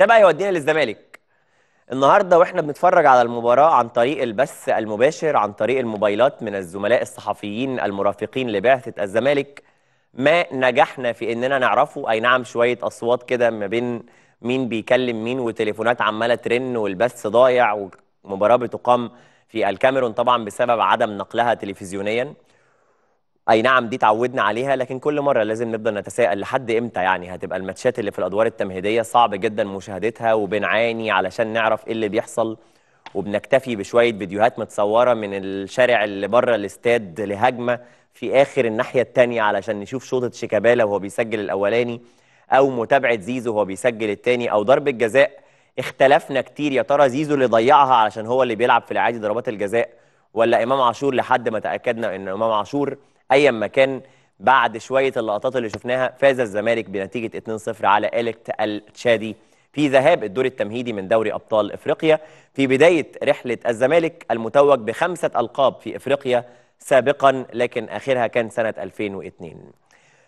ده بقى يودينا للزمالك النهارده واحنا بنتفرج على المباراه عن طريق البث المباشر عن طريق الموبايلات من الزملاء الصحفيين المرافقين لبعثه الزمالك ما نجحنا في اننا نعرفه اي نعم شويه اصوات كده ما بين مين بيكلم مين وتليفونات عماله ترن والبث ضايع ومباراه بتقام في الكاميرون طبعا بسبب عدم نقلها تلفزيونيا اي نعم دي تعودنا عليها لكن كل مره لازم نفضل نتساءل لحد امتى يعني هتبقى الماتشات اللي في الادوار التمهيديه صعب جدا مشاهدتها وبنعاني علشان نعرف ايه اللي بيحصل وبنكتفي بشويه فيديوهات متصوره من الشارع اللي بره الاستاد لهجمه في اخر الناحيه الثانيه علشان نشوف شوطه شيكابالا وهو بيسجل الاولاني او متابعه زيزو وهو بيسجل الثاني او ضربه جزاء اختلفنا كتير يا ترى زيزو اللي ضيعها علشان هو اللي بيلعب في العادي ضربات الجزاء ولا امام عاشور لحد ما تاكدنا ان امام عاشور ايا ما كان بعد شويه اللقطات اللي شفناها فاز الزمالك بنتيجه 2-0 على اليكت التشادي في ذهاب الدور التمهيدي من دوري ابطال افريقيا في بدايه رحله الزمالك المتوج بخمسه القاب في افريقيا سابقا لكن اخرها كان سنه 2002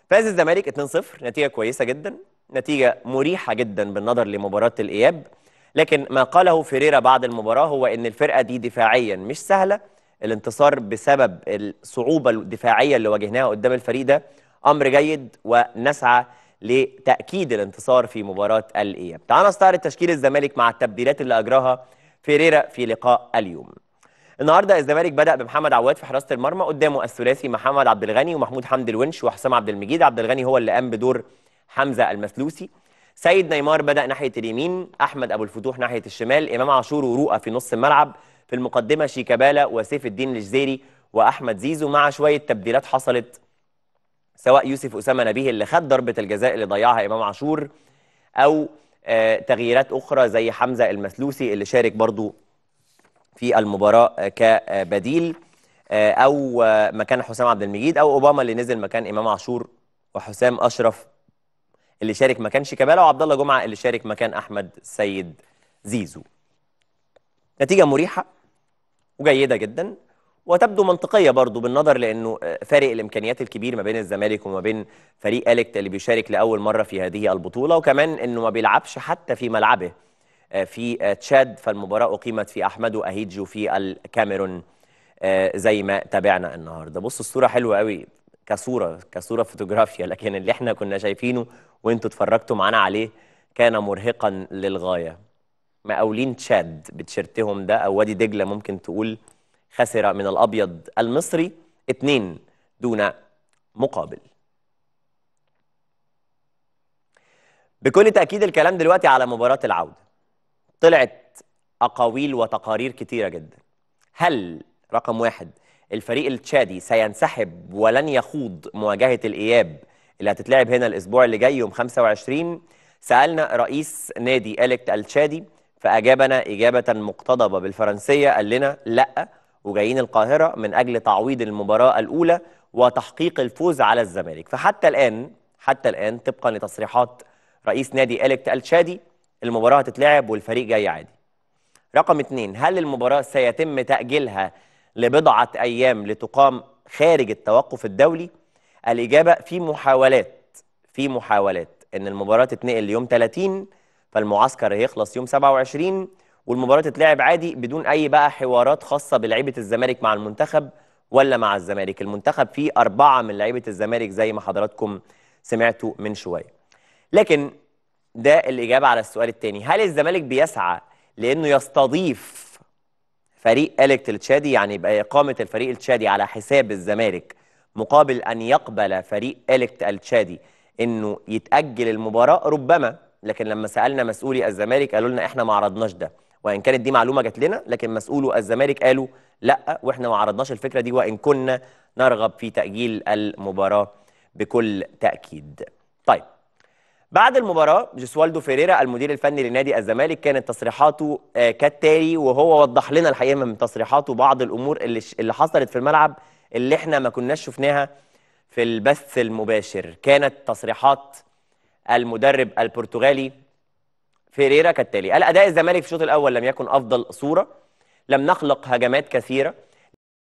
فاز الزمالك 2-0 نتيجه كويسه جدا نتيجه مريحه جدا بالنظر لمباراه الاياب لكن ما قاله فيريرا بعد المباراه هو ان الفرقه دي دفاعيا مش سهله الانتصار بسبب الصعوبه الدفاعيه اللي واجهناها قدام الفريق ده امر جيد ونسعى لتاكيد الانتصار في مباراه الاياب. تعالى نستعرض تشكيل الزمالك مع التبديلات اللي اجراها فيريرا في لقاء اليوم. النهارده الزمالك بدا بمحمد عواد في حراسه المرمى قدامه الثلاثي محمد عبد الغني ومحمود حمد الونش وحسام عبد المجيد عبد الغني هو اللي قام بدور حمزه المثلوسي. سيد نيمار بدا ناحيه اليمين احمد ابو الفتوح ناحيه الشمال امام عاشور ورؤى في نص الملعب في المقدمة شيكابالا وسيف الدين الجزيري وأحمد زيزو مع شوية تبديلات حصلت سواء يوسف أسامة نبيه اللي خد ضربة الجزاء اللي ضيعها إمام عاشور أو آه، تغييرات أخرى زي حمزة المسلوسي اللي شارك برضو في المباراة آه، كبديل آه، أو مكان حسام عبد المجيد أو أوباما اللي نزل مكان إمام عاشور وحسام أشرف اللي شارك مكان شيكابالا وعبد الله جمعة اللي شارك مكان أحمد سيد زيزو نتيجة مريحة وجيده جدا وتبدو منطقيه برضو بالنظر لانه آه، فارق الامكانيات الكبير ما بين الزمالك وما بين فريق الكت اللي بيشارك لاول مره في هذه البطوله وكمان انه ما بيلعبش حتى في ملعبه آه، في آه، تشاد فالمباراه اقيمت في أحمد اهيدجو في الكاميرون زي ما تابعنا النهارده بص الصوره حلوه قوي كصوره كصوره فوتوغرافيا لكن اللي احنا كنا شايفينه وانتوا اتفرجتوا معانا عليه كان مرهقا للغايه مقاولين تشاد بتيشيرتهم ده او وادي دجله ممكن تقول خسر من الابيض المصري اثنين دون مقابل. بكل تاكيد الكلام دلوقتي على مباراه العوده. طلعت اقاويل وتقارير كتيره جدا. هل رقم واحد الفريق التشادي سينسحب ولن يخوض مواجهه الاياب اللي هتتلعب هنا الاسبوع اللي جاي يوم 25 سالنا رئيس نادي اليكت التشادي فاجابنا اجابه مقتضبه بالفرنسيه قال لنا لا وجايين القاهره من اجل تعويض المباراه الاولى وتحقيق الفوز على الزمالك فحتى الان حتى الان طبقا لتصريحات رئيس نادي اليكت الشادي المباراه هتتلعب والفريق جاي عادي رقم اثنين هل المباراه سيتم تاجيلها لبضعه ايام لتقام خارج التوقف الدولي الاجابه في محاولات في محاولات ان المباراه تتنقل ليوم 30 فالمعسكر هيخلص يوم 27 والمباراه تتلعب عادي بدون اي بقى حوارات خاصه بلعيبه الزمالك مع المنتخب ولا مع الزمالك المنتخب فيه أربعة من لعيبة الزمالك زي ما حضراتكم سمعتوا من شوية لكن ده الإجابة على السؤال الثاني هل الزمالك بيسعى لأنه يستضيف فريق الكت التشادي يعني يبقى إقامة الفريق التشادي على حساب الزمالك مقابل أن يقبل فريق الكت التشادي أنه يتأجل المباراة ربما لكن لما سالنا مسؤولي الزمالك قالوا لنا احنا ما عرضناش ده وان كانت دي معلومه جات لنا لكن مسؤولو الزمالك قالوا لا واحنا ما عرضناش الفكره دي وان كنا نرغب في تاجيل المباراه بكل تاكيد طيب بعد المباراة جسوالدو فيريرا المدير الفني لنادي الزمالك كانت تصريحاته آه، كالتالي وهو وضح لنا الحقيقة من تصريحاته بعض الأمور اللي, اللي حصلت في الملعب اللي احنا ما كناش شفناها في البث المباشر كانت تصريحات المدرب البرتغالي فيريرا كالتالي الأداء الزمالك في الشوط الأول لم يكن أفضل صورة لم نخلق هجمات كثيرة